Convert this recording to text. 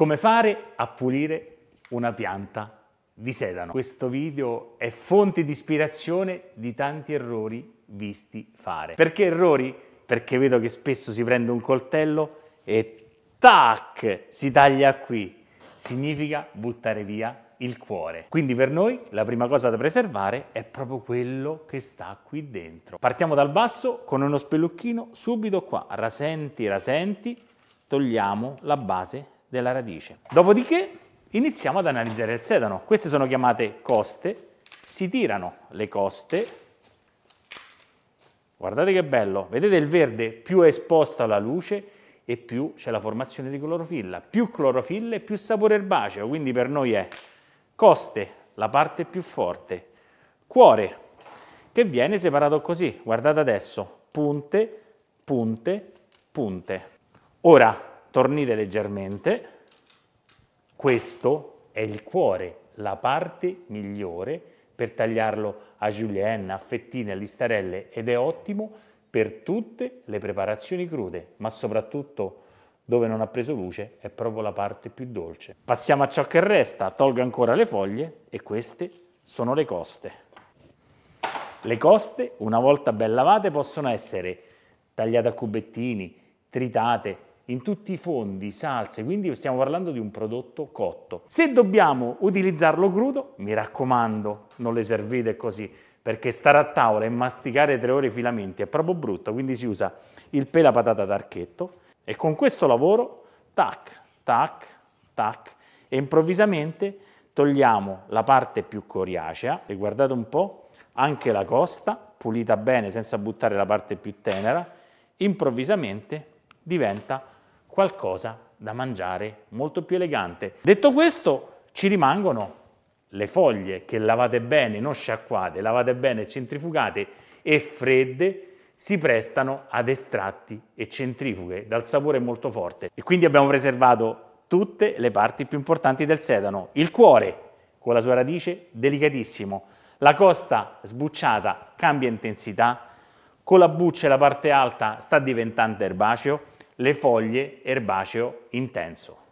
Come fare a pulire una pianta di sedano. Questo video è fonte di ispirazione di tanti errori visti fare. Perché errori? Perché vedo che spesso si prende un coltello e tac, si taglia qui. Significa buttare via il cuore. Quindi per noi la prima cosa da preservare è proprio quello che sta qui dentro. Partiamo dal basso con uno spellucchino subito qua, rasenti, rasenti, togliamo la base della radice. Dopodiché iniziamo ad analizzare il sedano. Queste sono chiamate coste, si tirano le coste. Guardate che bello, vedete il verde più è esposto alla luce e più c'è la formazione di clorofilla. Più clorofille, più sapore erbaceo, quindi per noi è coste, la parte più forte, cuore, che viene separato così, guardate adesso, punte, punte, punte. Ora, tornite leggermente. Questo è il cuore, la parte migliore per tagliarlo a julienne, a fettine, a listarelle ed è ottimo per tutte le preparazioni crude, ma soprattutto dove non ha preso luce è proprio la parte più dolce. Passiamo a ciò che resta, tolgo ancora le foglie e queste sono le coste. Le coste, una volta ben lavate, possono essere tagliate a cubettini, tritate, in tutti i fondi, salse, quindi stiamo parlando di un prodotto cotto. Se dobbiamo utilizzarlo crudo, mi raccomando, non le servite così, perché stare a tavola e masticare tre ore i filamenti è proprio brutto, quindi si usa il pela patata d'archetto e con questo lavoro, tac, tac, tac, e improvvisamente togliamo la parte più coriacea e guardate un po' anche la costa, pulita bene senza buttare la parte più tenera, improvvisamente diventa qualcosa da mangiare molto più elegante. Detto questo, ci rimangono le foglie che lavate bene, non sciacquate, lavate bene, centrifugate e fredde, si prestano ad estratti e centrifughe dal sapore molto forte. E quindi abbiamo preservato tutte le parti più importanti del sedano. Il cuore, con la sua radice, delicatissimo. La costa sbucciata cambia intensità, con la buccia e la parte alta sta diventando erbaceo, le foglie erbaceo intenso.